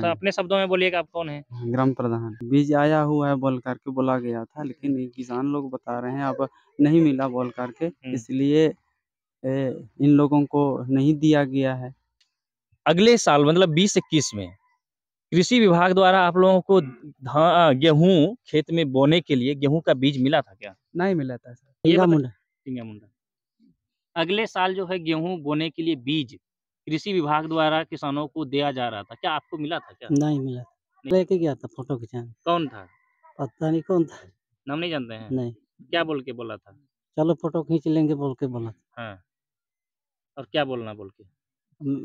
तो अपने शब्दों में बोलिए आप कौन है हाँ, ग्राम प्रधान बीज आया हुआ है बोल करके बोला गया था लेकिन किसान लोग बता रहे हैं अब नहीं मिला बोल करके हम्म। इसलिए इन लोगों को नहीं दिया गया है अगले साल मतलब बीस इक्कीस में कृषि विभाग द्वारा आप लोगों को गेहूँ खेत में बोने के लिए गेहूं का बीज मिला था क्या नहीं मिला था सर मुंडा मुंडा अगले साल जो है गेहूं बोने के लिए बीज कृषि विभाग द्वारा किसानों को दिया जा रहा था क्या आपको मिला था क्या नहीं मिला लेके गया था फोटो खिंचाने कौन था पता नहीं कौन था नाम नहीं जानते हैं नहीं क्या बोल के बोला था चलो फोटो खींच लेंगे बोल के बोला था हाँ। और क्या बोलना बोल के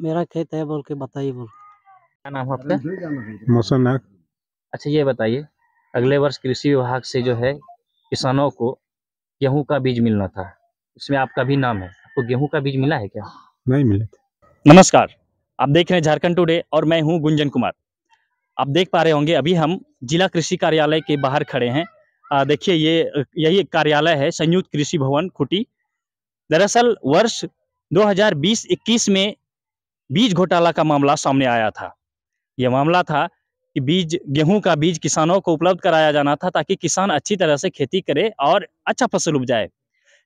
मेरा खेत है बोल के बताइए बोल क्या नाम आपका मौसम नाग अच्छा ये बताइए अगले वर्ष कृषि विभाग से जो है किसानों को गेहूँ का बीज मिलना था इसमें आपका भी नाम है आपको गेहूँ का बीज मिला है क्या नहीं मिला था नमस्कार आप देख रहे हैं झारखंड टुडे और मैं हूं गुंजन कुमार आप देख पा रहे होंगे अभी हम जिला कृषि कार्यालय के बाहर खड़े हैं देखिए ये यही एक कार्यालय है संयुक्त कृषि भवन खुटी दरअसल वर्ष 2020-21 में बीज घोटाला का मामला सामने आया था यह मामला था कि बीज गेहूं का बीज किसानों को उपलब्ध कराया जाना था ताकि किसान अच्छी तरह से खेती करे और अच्छा फसल उपजाए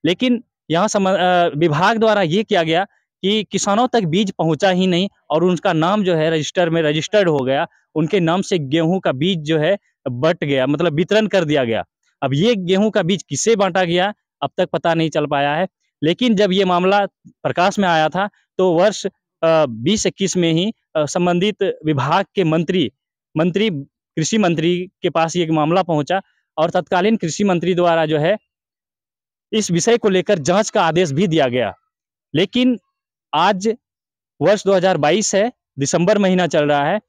लेकिन यहाँ विभाग द्वारा ये किया गया कि किसानों तक बीज पहुंचा ही नहीं और उनका नाम जो है रजिस्टर में रजिस्टर्ड हो गया उनके नाम से गेहूं का बीज जो है बट गया मतलब वितरण कर दिया गया अब ये गेहूं का बीज किसे बांटा गया अब तक पता नहीं चल पाया है लेकिन जब ये मामला प्रकाश में आया था तो वर्ष बीस इक्कीस में ही संबंधित विभाग के मंत्री मंत्री कृषि मंत्री के पास ये मामला पहुंचा और तत्कालीन कृषि मंत्री द्वारा जो है इस विषय को लेकर जांच का आदेश भी दिया गया लेकिन आज वर्ष 2022 है दिसंबर महीना चल रहा है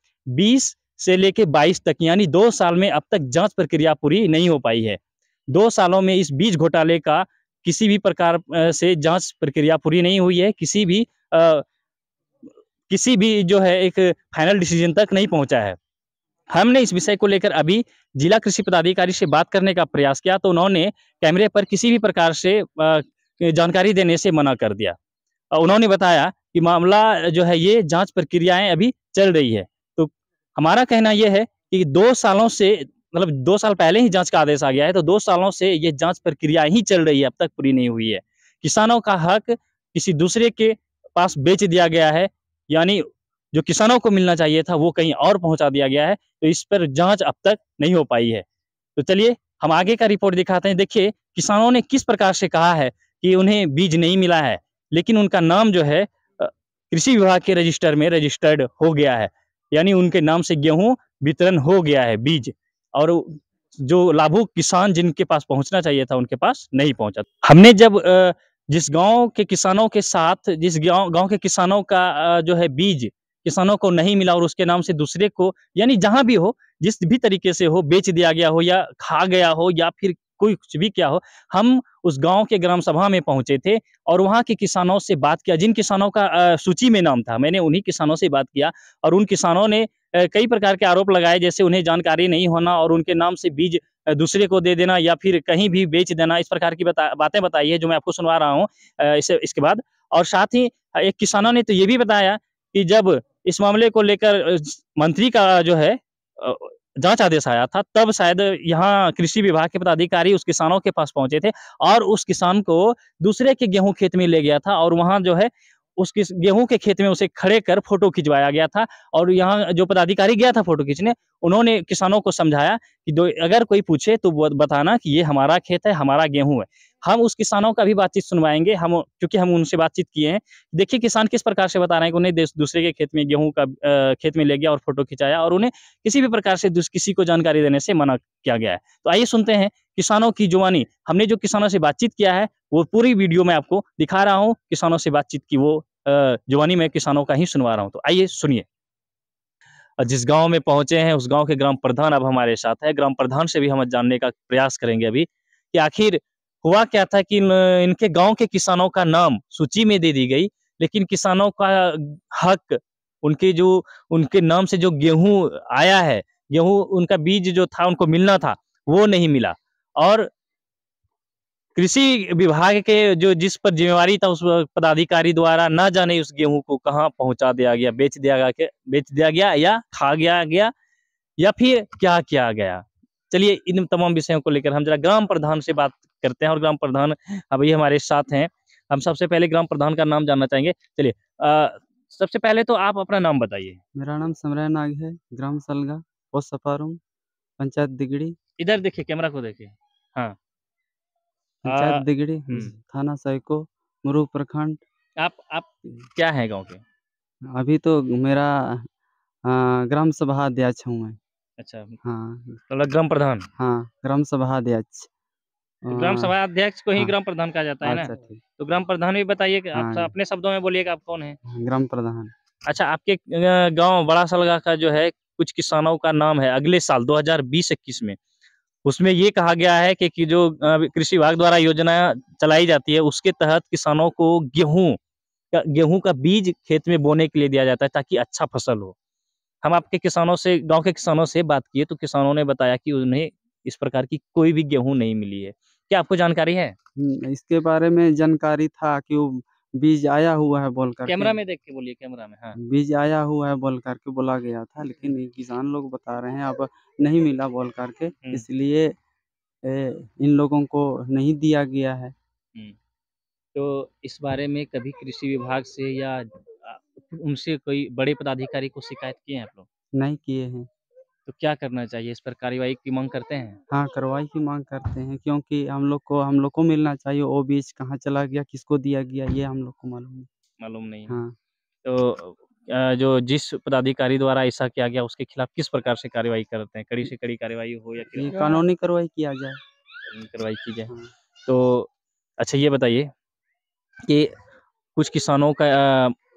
20 से लेके 22 तक यानी दो साल में अब तक जांच प्रक्रिया पूरी नहीं हो पाई है दो सालों में इस बीज घोटाले का किसी भी प्रकार से जांच प्रक्रिया पूरी नहीं हुई है किसी भी आ, किसी भी जो है एक फाइनल डिसीजन तक नहीं पहुंचा है हमने इस विषय को लेकर अभी जिला कृषि पदाधिकारी से बात करने का प्रयास किया तो उन्होंने कैमरे पर किसी भी प्रकार से जानकारी देने से मना कर दिया उन्होंने बताया कि मामला जो है ये जांच प्रक्रियाएं अभी चल रही है तो हमारा कहना यह है कि दो सालों से मतलब दो साल पहले ही जांच का आदेश आ गया है तो दो सालों से ये जांच प्रक्रिया ही चल रही है अब तक पूरी नहीं हुई है किसानों का हक किसी दूसरे के पास बेच दिया गया है यानी जो किसानों को मिलना चाहिए था वो कहीं और पहुंचा दिया गया है तो इस पर जांच अब तक नहीं हो पाई है तो चलिए हम आगे का रिपोर्ट दिखाते हैं देखिए किसानों ने किस प्रकार से कहा है कि उन्हें बीज नहीं मिला है लेकिन उनका नाम जो है कृषि विभाग के रजिस्टर में रजिस्टर्ड हो गया है यानी उनके नाम से गेहूं वितरण हो गया है बीज और जो लाभुक किसान जिनके पास पहुंचना चाहिए था उनके पास नहीं पहुंचा हमने जब जिस गांव के किसानों के साथ जिस गांव गांव के किसानों का जो है बीज किसानों को नहीं मिला और उसके नाम से दूसरे को यानी जहां भी हो जिस भी तरीके से हो बेच दिया गया हो या खा गया हो या फिर कोई कुछ भी क्या हो हम उस गांव के ग्राम सभा में पहुंचे थे और वहां के किसानों से बात किया जिन किसानों का सूची में नाम था मैंने उन्हीं किसानों से बात किया और उन किसानों ने कई प्रकार के आरोप लगाए जैसे उन्हें जानकारी नहीं होना और उनके नाम से बीज दूसरे को दे देना या फिर कहीं भी बेच देना इस प्रकार की बता, बातें बताई है जो मैं आपको सुनवा रहा हूँ इसे इसके बाद और साथ ही एक किसानों ने तो ये भी बताया कि जब इस मामले को लेकर मंत्री का जो है जांच आदेश आया था तब शायद यहाँ कृषि विभाग के पदाधिकारी उस किसानों के पास पहुंचे थे और उस किसान को दूसरे के गेहूं खेत में ले गया था और वहां जो है उसकी गेहूं के खेत में उसे खड़े कर फोटो खिंचवाया गया था और यहाँ जो पदाधिकारी गया था फोटो खींचने उन्होंने किसानों को समझाया कि दो अगर कोई पूछे तो बताना कि ये हमारा खेत है हमारा गेहूं है हम उस किसानों का भी बातचीत सुनवाएंगे हम क्योंकि हम उनसे बातचीत किए हैं देखिए किसान किस प्रकार से बता रहे हैं कि उन्हें दूसरे के खेत में गेहूं का आ, खेत में ले गया और फोटो खिंचाया और उन्हें किसी भी प्रकार से किसी को जानकारी देने से मना किया गया है तो आइए सुनते हैं किसानों की जुबानी हमने जो किसानों से बातचीत किया है वो पूरी वीडियो में आपको दिखा रहा हूँ किसानों से बातचीत की वो जुबानी में किसानों का ही सुनवा रहा हूँ तो आइए सुनिए जिस गांव में पहुंचे हैं उस गांव के ग्राम प्रधान अब हमारे साथ है ग्राम प्रधान से भी हम जानने का प्रयास करेंगे अभी कि आखिर हुआ क्या था कि इनके गांव के किसानों का नाम सूची में दे दी गई लेकिन किसानों का हक उनके जो उनके नाम से जो गेहूं आया है गेहूं उनका बीज जो था उनको मिलना था वो नहीं मिला और कृषि विभाग के जो जिस पर जिम्मेवारी था उस पदाधिकारी द्वारा न जाने उस गेहूं को कहाँ पहुंचा दिया गया बेच दिया गया बेच दिया गया या खा गया गया या फिर क्या किया गया चलिए इन तमाम विषयों को लेकर हम जरा ग्राम प्रधान से बात करते हैं और ग्राम प्रधान अभी हमारे साथ हैं हम सबसे पहले ग्राम प्रधान का नाम जानना चाहेंगे चलिए सबसे पहले तो आप अपना नाम बताइए मेरा नाम समरा नाग है ग्राम सलगा पंचायत दिगड़ी इधर देखिए कैमरा को देखिए हाँ पंचायत दिगड़ी हम्म। थाना साइको मुरु प्रखंड आप आप हम्म। क्या है गांव के अभी तो मेरा आ, ग्राम सभा अध्यक्ष हूँ मैं अच्छा हाँ मतलब ग्राम प्रधान हाँ ग्राम सभा अध्यक्ष तो ग्राम सभा अध्यक्ष को ही हाँ। ग्राम प्रधान कहा जाता है ना अच्छा, तो ग्राम प्रधान भी बताइए कि आप हाँ। अपने शब्दों में बोलिए कि आप कौन है ग्राम प्रधान अच्छा आपके गांव बड़ा सलगा का जो है कुछ किसानों का नाम है अगले साल दो हजार में उसमें ये कहा गया है कि, कि जो कृषि विभाग द्वारा योजना चलाई जाती है उसके तहत किसानों को गेहूं गेहूं का बीज खेत में बोने के लिए दिया जाता है ताकि अच्छा फसल हो हम आपके किसानों से गांव के किसानों से बात किए तो किसानों ने बताया कि उन्हें इस प्रकार की कोई भी गेहूं नहीं मिली है क्या आपको जानकारी है हम्म, इसके बारे में जानकारी था कि बीज आया हुआ है बोल कर कैमरा में देख के बोलिए कैमरा में हाँ बीज आया हुआ है बोल करके बोला गया था लेकिन किसान लोग बता रहे हैं अब नहीं मिला बोल करके हम्म। इसलिए इन लोगों को नहीं दिया गया है हम्म। तो इस बारे में कभी कृषि विभाग से या उनसे कोई बड़े पदाधिकारी को शिकायत किए हैं आप लोग नहीं किए हैं तो क्या करना चाहिए इस पर कार्यवाही की मांग करते हैं हाँ कार्रवाई की मांग करते हैं क्योंकि हम लोग को हम लोग को मिलना चाहिए वो बीज कहाँ चला गया किसको दिया गया ये हम लोग को मालूम नहीं मालूम नहीं हाँ तो जो जिस पदाधिकारी द्वारा ऐसा किया गया उसके खिलाफ किस प्रकार से कार्यवाही करते हैं कड़ी से कड़ी कार्यवाही हो या कानूनी कार्रवाई किया जाए कानूनी कार्रवाई की जाए हाँ। तो अच्छा ये बताइए कि कुछ किसानों का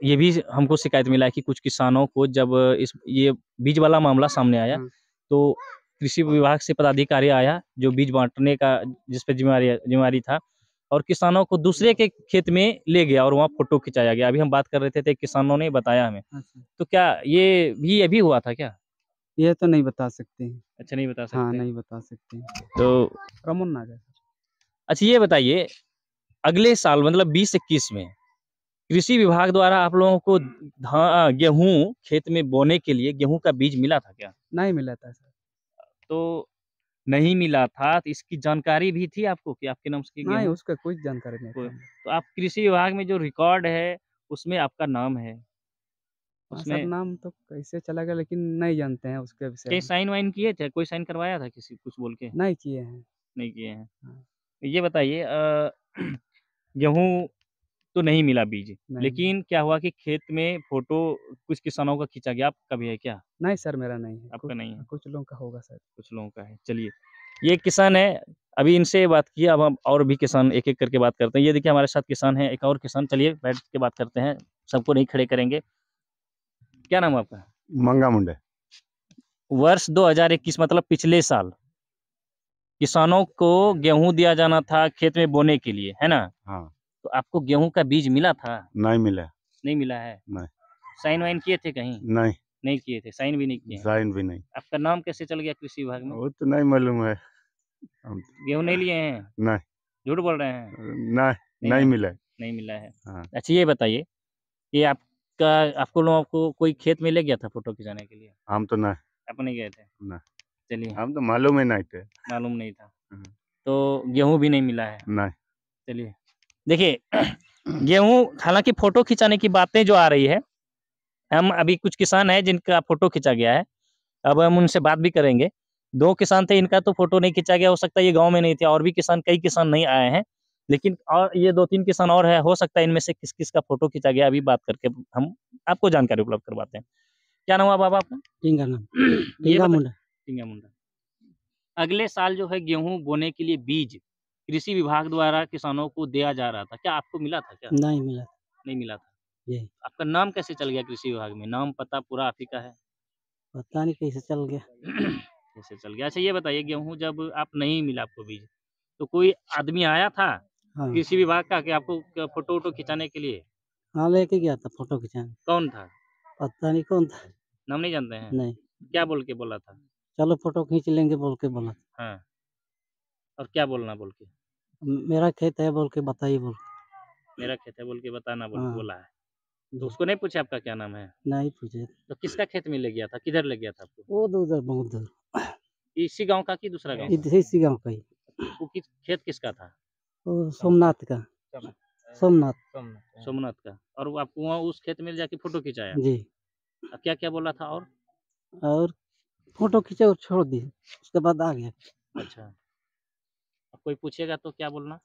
ये भी हमको शिकायत मिला है कि कुछ किसानों को जब इस ये बीज वाला मामला सामने आया हाँ। तो कृषि विभाग से पदाधिकारी आया जो बीज बांटने का जिस पर जिम्मेवारी जिम्मेवारी था और किसानों को दूसरे के खेत में ले गया और वहाँ फोटो खिंचाया गया अभी हम बात कर रहे थे, थे तो किसानों ने बताया हमें अच्छा। तो क्या ये भी अभी हुआ था क्या ये तो नहीं बता सकते अच्छा नहीं बता हाँ, सकते हाँ नहीं बता सकते तो रमन अच्छा ये बताइए अगले साल मतलब बीस इक्कीस में कृषि विभाग द्वारा आप लोगों को गेहूं खेत में बोने के लिए गेहूं का बीज मिला था क्या नहीं मिला था सर तो नहीं मिला था तो इसकी जानकारी भी थी आपको कि आपके नाम से नहीं उसका कोई जानकारी नहीं तो आप कृषि विभाग में जो रिकॉर्ड है उसमें आपका नाम है हाँ, उसमें नाम तो कैसे चला गया लेकिन नहीं जानते हैं उसके विषय साइन वाइन किए थे कोई साइन करवाया था किसी कुछ बोल के नहीं किए हैं नहीं किए हैं हाँ। ये बताइए गेहूँ तो नहीं मिला बीज नहीं। लेकिन क्या हुआ कि खेत में फोटो कुछ किसानों का खींचा गया आपका भी है क्या नहीं सर मेरा नहीं है आपका नहीं है कुछ लोगों का होगा सर कुछ लोगों का है चलिए ये किसान है अभी इनसे बात की अब हम और भी किसान एक एक करके बात करते हैं ये देखिए हमारे साथ किसान है एक और किसान चलिए बैठ के बात करते हैं सबको नहीं खड़े करेंगे क्या नाम आपका मंगा मुंडे वर्ष दो मतलब पिछले साल किसानों को गेहूं दिया जाना था खेत में बोने के लिए है ना हाँ। तो आपको गेहूं का बीज मिला था नहीं मिला नहीं मिला है नहीं साइन वाइन किए थे कहीं नहीं नहीं किए थे साइन भी नहीं किए साइन भी नहीं आपका नाम कैसे चल गया कृषि विभाग में वो तो नहीं मालूम है गेहूँ नहीं लिए हैं नहीं झूठ बोल रहे हैं नहीं नहीं मिला नहीं मिला है हाँ। अच्छा ये बताइए ये आपका आपको लोगों को कोई खेत में ले गया था फोटो खिंचाने के लिए हम तो ना आप नहीं गए थे ना चलिए हम तो मालूम ही नहीं थे मालूम नहीं था हाँ। तो गेहूँ भी नहीं मिला है नहीं चलिए देखिए गेहूं हालांकि फोटो खिंचाने की बातें जो आ रही है हम अभी कुछ किसान है जिनका फोटो खींचा गया है अब हम उनसे बात भी करेंगे दो किसान थे इनका तो फोटो नहीं खींचा गया हो सकता है ये गांव में नहीं थे और भी किसान कई किसान नहीं आए हैं लेकिन और ये दो तीन किसान और है हो सकता है इनमें से किस किस का फोटो खींचा गया अभी बात करके हम आपको जानकारी उपलब्ध करवाते हैं क्या नाम हुआ बाबा आपका टिंगा नाम टिंगा मुंडा टिंगा मुंडा अगले साल जो है गेहूं बोने के लिए बीज कृषि विभाग द्वारा किसानों को दिया जा रहा था क्या आपको मिला था क्या नहीं मिला नहीं मिला था जी आपका नाम कैसे चल गया कृषि विभाग में नाम पता पूरा आप का है पता नहीं कैसे चल गया कैसे चल गया अच्छा ये बताइए गेहूँ जब आप नहीं मिला आपको बीज तो कोई आदमी आया था हाँ। कृषि विभाग का कि आपको फोटो वोटो खिंचाने के लिए हाँ लेके गया था फोटो खिंचाने कौन था पता नहीं कौन था नाम नहीं जानते हैं नहीं क्या बोल के बोला था चलो फोटो खींच लेंगे बोल के बोला हाँ और क्या बोलना बोल के मेरा खेत है बोल के बताइए बोल मेरा खेत है बोल के बताना बोल हाँ। बोला है तो उसको नहीं पूछा आपका क्या नाम है नहीं पूछे तो किसका खेत में ले गया था किधर ले गया था आपको वो तो उधर बहुत दूर इसी गांव का कि दूसरा गांव इसी गांव का ही वो किस खेत किसका था सोमनाथ का सोमनाथ हाँ। हाँ। सोमनाथ का और आपको वहाँ उस खेत में जाके फोटो खिंचाया जी क्या क्या बोला था और और फोटो खींचा और छोड़ दिए उसके बाद आ गया अच्छा कोई पूछेगा तो क्या बोलना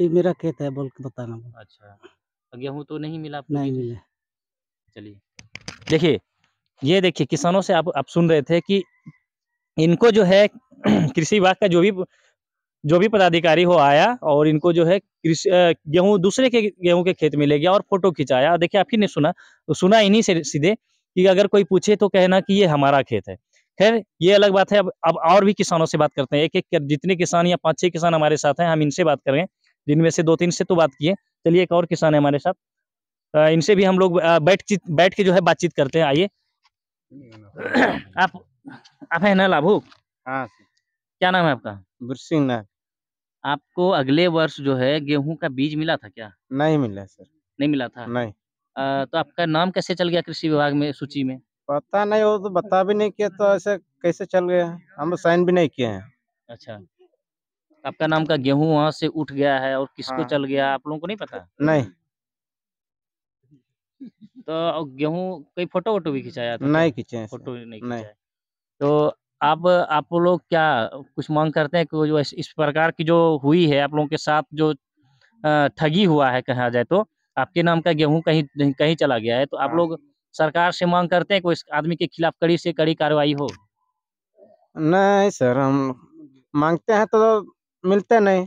ये मेरा खेत है बोल के बताना अच्छा गेहूँ तो नहीं मिला नहीं मिला चलिए देखिए ये देखिए किसानों से आप आप सुन रहे थे कि इनको जो है कृषि विभाग का जो भी जो भी पदाधिकारी हो आया और इनको जो है कृषि गेहूं दूसरे के गेहूं के खेत में ले गया और फोटो खिंचाया और देखिए आप ही ने सुना सुना इन्हीं से सीधे कि अगर कोई पूछे तो कहना कि ये हमारा खेत है खैर ये अलग बात है अब अब और भी किसानों से बात करते हैं एक एक जितने किसान या पांच छह किसान हमारे साथ हैं हम इनसे बात करें जिनमें से दो तीन से तो बात किए चलिए एक और किसान है हमारे साथ इनसे भी हम लोग बैठ बैठ के जो है बातचीत करते हैं आइए आप आप है ना लाभू हाँ, क्या नाम है आपका गुरसिंह नाग आपको अगले वर्ष जो है गेहूं का बीज मिला था क्या नहीं मिला सर नहीं मिला था नहीं आ, तो आपका नाम कैसे चल गया कृषि विभाग में सूची में पता नहीं वो तो बता भी नहीं किया तो ऐसे कैसे चल गए हम तो साइन भी नहीं किए हैं अच्छा आपका नाम का गेहूं वहाँ से उठ गया है और किसको हाँ। चल गया आप लोगों को नहीं पता नहीं तो गेहूं कोई फोटो वोटो भी खिंचाया था नहीं खींचे फोटो नहीं नहीं।, नहीं तो आप आप लोग क्या कुछ मांग करते हैं कि जो इस प्रकार की जो हुई है आप लोगों के साथ जो ठगी हुआ है कहा जाए तो आपके नाम का गेहूं कहीं कहीं चला गया है तो आप हाँ। लोग सरकार से मांग करते हैं कि इस आदमी के खिलाफ कड़ी से कड़ी कार्रवाई हो नहीं सर हम मांगते हैं तो मिलते नहीं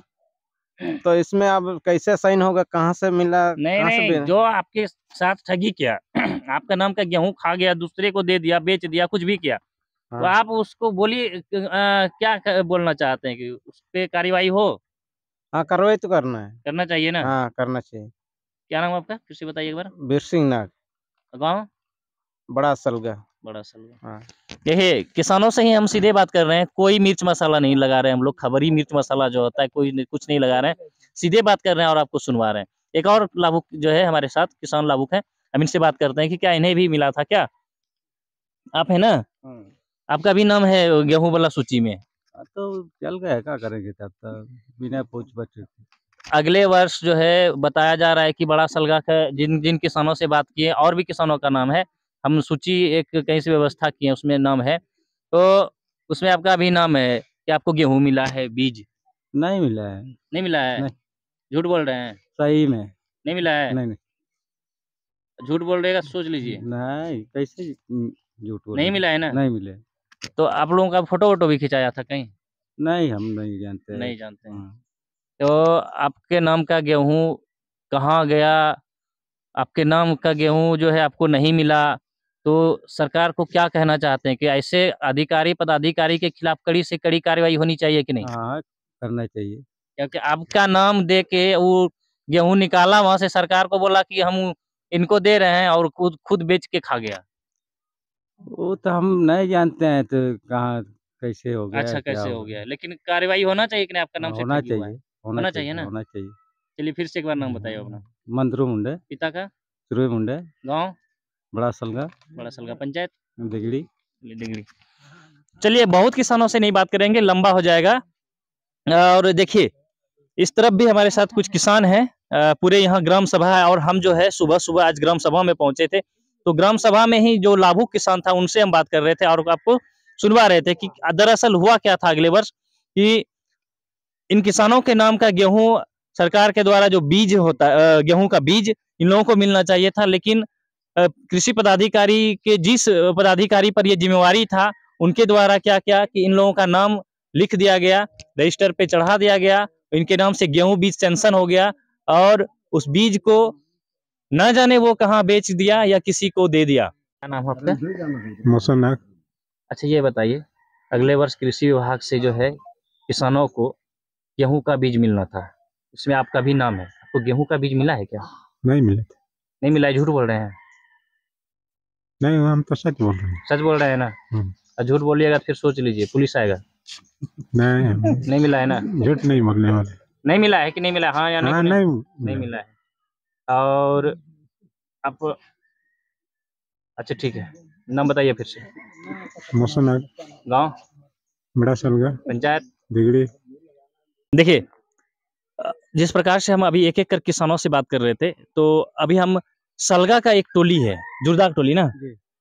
तो इसमें अब कैसे साइन होगा कहाँ से मिला नहीं नहीं से जो आपके साथ ठगी किया आपका नाम का गेहूं खा गया दूसरे को दे दिया बेच दिया कुछ भी किया तो हाँ। तो आप उसको बोलिए क्या बोलना चाहते हैं कि उस पर कार्रवाई हो हाँ कार्रवाई तो करना है करना चाहिए ना हाँ करना चाहिए क्या नाम आपका फिर से बताइए एक बार बीर सिंह नाग गाँव बड़ा सलगा बड़ा सलगा हाँ यही किसानों से ही हम सीधे बात कर रहे हैं कोई मिर्च मसाला नहीं लगा रहे हैं हम लोग खबरी मिर्च मसाला जो होता है कोई कुछ नहीं लगा रहे हैं सीधे बात कर रहे हैं और आपको सुनवा रहे हैं एक और लाभुक जो है हमारे साथ किसान लाभुक है हम इनसे बात करते हैं कि क्या इन्हें भी मिला था क्या आप है ना हाँ। आपका भी नाम है गेहूं वाला सूची में हाँ, तो चल गया क्या करेंगे तो, बिना पूछ बच्चे अगले वर्ष जो है बताया जा रहा है कि बड़ा सलगा का जिन जिन किसानों से बात किए और भी किसानों का नाम है हम सूची एक कहीं से व्यवस्था किए उसमें नाम है तो उसमें आपका अभी नाम है कि आपको गेहूं मिला है बीज नहीं मिला है नहीं मिला है झूठ बोल रहे हैं सही में नहीं मिला है नहीं नहीं झूठ बोल रहेगा सोच लीजिए नहीं कैसे झूठ बोल नहीं मिला है ना नहीं मिले तो आप लोगों का फोटो वोटो भी खिंचाया था कहीं नहीं हम नहीं जानते नहीं जानते हाँ। तो आपके नाम का गेहूं कहाँ गया आपके नाम का गेहूं जो है आपको नहीं मिला तो सरकार को क्या कहना चाहते हैं कि ऐसे अधिकारी पदाधिकारी के खिलाफ कड़ी से कड़ी कार्यवाही होनी चाहिए कि नहीं हाँ करना चाहिए क्योंकि आपका नाम दे के वो गेहूँ निकाला वहां से सरकार को बोला कि हम इनको दे रहे हैं और खुद खुद बेच के खा गया वो तो हम नहीं जानते हैं तो कहाँ कैसे हो गया अच्छा कैसे हो गया लेकिन कार्यवाही होना चाहिए कि नहीं आपका नाम हाँ, होना चाहिए होना चाहिए ना होना चाहिए चलिए फिर से एक बार नाम बताइए अपना मंत्रू मुंडे पिता का मुंडे गाँव बड़ा सलगा बड़ा सलगा पंचायत दिगड़ी दिगड़ी चलिए बहुत किसानों से नहीं बात करेंगे लंबा हो जाएगा और देखिए इस तरफ भी हमारे साथ कुछ किसान हैं पूरे यहाँ ग्राम सभा है और हम जो है सुबह सुबह आज ग्राम सभा में पहुंचे थे तो ग्राम सभा में ही जो लाभुक किसान था उनसे हम बात कर रहे थे और आपको सुनवा रहे थे कि दरअसल हुआ क्या था अगले वर्ष कि इन किसानों के नाम का गेहूं सरकार के द्वारा जो बीज होता गेहूं का बीज इन लोगों को मिलना चाहिए था लेकिन कृषि पदाधिकारी के जिस पदाधिकारी पर यह जिम्मेवारी था उनके द्वारा क्या क्या कि इन लोगों का नाम लिख दिया गया रजिस्टर पे चढ़ा दिया गया इनके नाम से गेहूं बीज सेंसन हो गया और उस बीज को न जाने वो कहाँ बेच दिया या किसी को दे दिया क्या नाम है आपका मौसम अच्छा ये बताइए अगले वर्ष कृषि विभाग से जो है किसानों को गेहूं का बीज मिलना था इसमें आपका भी नाम है आपको गेहूं का बीज मिला है क्या नहीं मिला नहीं मिला झूठ बोल रहे हैं नहीं हम तो सच बोल रहे हैं सच बोल रहे हैं ना हम्म। और झूठ बोलिएगा तो फिर सोच लीजिए पुलिस आएगा नहीं नहीं मिला है ना झूठ नहीं बोलने वाले नहीं मिला है कि नहीं मिला हाँ या नहीं नहीं, हाँ, नहीं, नहीं नहीं मिला है और आप अच्छा ठीक है नाम बताइए फिर से मौसम गाँव बड़ा सलगा पंचायत बिगड़ी देखिए जिस प्रकार से हम अभी एक एक कर किसानों से बात कर रहे थे तो अभी हम सलगा का एक टोली है जुर्दाग टोली ना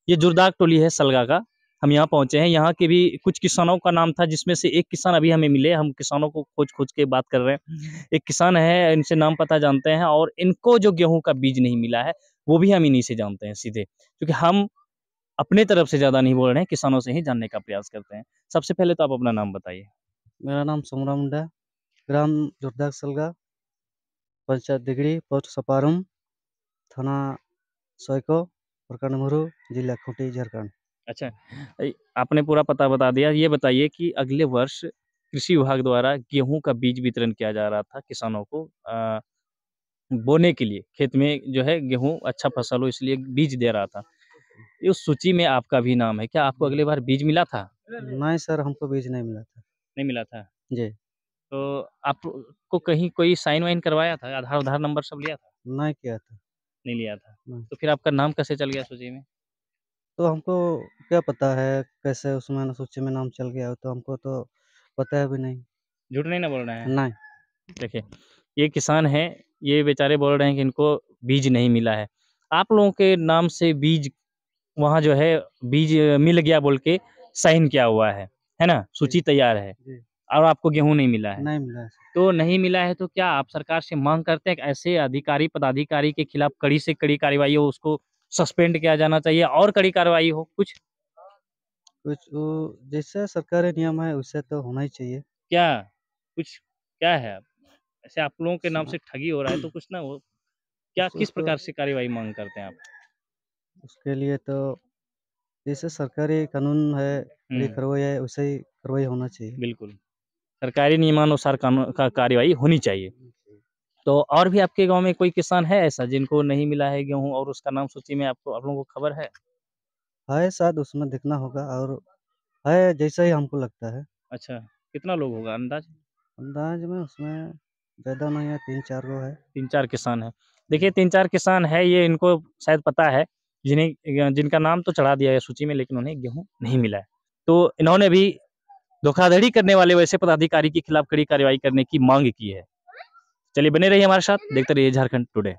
ये जुर्दाग टोली है सलगा का हम यहाँ पहुंचे हैं यहाँ के भी कुछ किसानों का नाम था जिसमें से एक किसान अभी हमें मिले हम किसानों को खोज खोज के बात कर रहे हैं एक किसान है इनसे नाम पता जानते हैं और इनको जो गेहूं का बीज नहीं मिला है वो भी हम इन्हीं से जानते हैं सीधे क्योंकि हम अपने तरफ से ज़्यादा नहीं बोल रहे हैं किसानों से ही जानने का प्रयास करते हैं सबसे पहले तो आप अपना नाम बताइए मेरा नाम सोमरा मुंडा ग्राम जोरदाग सलगा पंचायत डिगरी पोस्ट सपारम थाना सोयको प्रखंड मुरु जिला खूंटी झारखंड अच्छा आपने पूरा पता बता दिया ये बताइए कि अगले वर्ष कृषि विभाग द्वारा गेहूं का बीज वितरण किया जा रहा था किसानों को आ, बोने के लिए खेत में जो है गेहूं अच्छा फसल हो इसलिए बीज दे रहा था उस सूची में आपका भी नाम है क्या आपको अगले बार बीज मिला था नहीं सर हमको बीज नहीं मिला था नहीं मिला था जी तो आपको कहीं कोई साइन वाइन करवाया था आधार उधार नंबर सब लिया था नहीं किया था नहीं लिया था हाँ। तो फिर आपका नाम कैसे चल गया सूची में तो हमको क्या पता है कैसे उसमें सूची में नाम चल गया तो हमको तो पता है भी नहीं झूठ नहीं ना बोल रहे हैं नहीं देखिए ये किसान है ये बेचारे बोल रहे हैं कि इनको बीज नहीं मिला है आप लोगों के नाम से बीज वहाँ जो है बीज मिल गया बोल के साइन किया हुआ है है ना सूची तैयार है और आपको गेहूं नहीं मिला है नहीं मिला है तो नहीं मिला है तो क्या आप सरकार से मांग करते हैं ऐसे अधिकारी पदाधिकारी के खिलाफ कड़ी से कड़ी कार्रवाई हो उसको सस्पेंड किया जाना चाहिए और कड़ी कार्रवाई हो कुछ कुछ जैसा सरकारी नियम है उसे तो होना ही चाहिए क्या कुछ क्या है ऐसे आप लोगों के नाम से ठगी हो रहा है तो कुछ ना हो क्या किस तो प्रकार से कार्यवाही मांग करते हैं आप उसके लिए तो जैसे सरकारी कानून है हम्म। है वैसे ही कार्रवाई होना चाहिए बिल्कुल सरकारी नियमानुसार का कार्यवाही होनी चाहिए तो और भी आपके गांव में कोई किसान है ऐसा जिनको नहीं मिला है गेहूं और उसका नाम सूची में आपको आप लोगों को खबर है है शायद उसमें देखना होगा और है जैसा ही हमको लगता है अच्छा कितना लोग होगा अंदाज अंदाज में उसमें ज़्यादा नहीं है तीन चार लोग है तीन चार किसान है देखिए तीन चार किसान है ये इनको शायद पता है जिन्हें जिनका नाम तो चढ़ा दिया है सूची में लेकिन उन्हें गेहूँ नहीं मिला है तो इन्होंने भी धोखाधड़ी करने वाले वैसे पदाधिकारी के खिलाफ कड़ी कार्रवाई करने की मांग की है चलिए बने रहिए हमारे साथ देखते रहिए झारखंड टुडे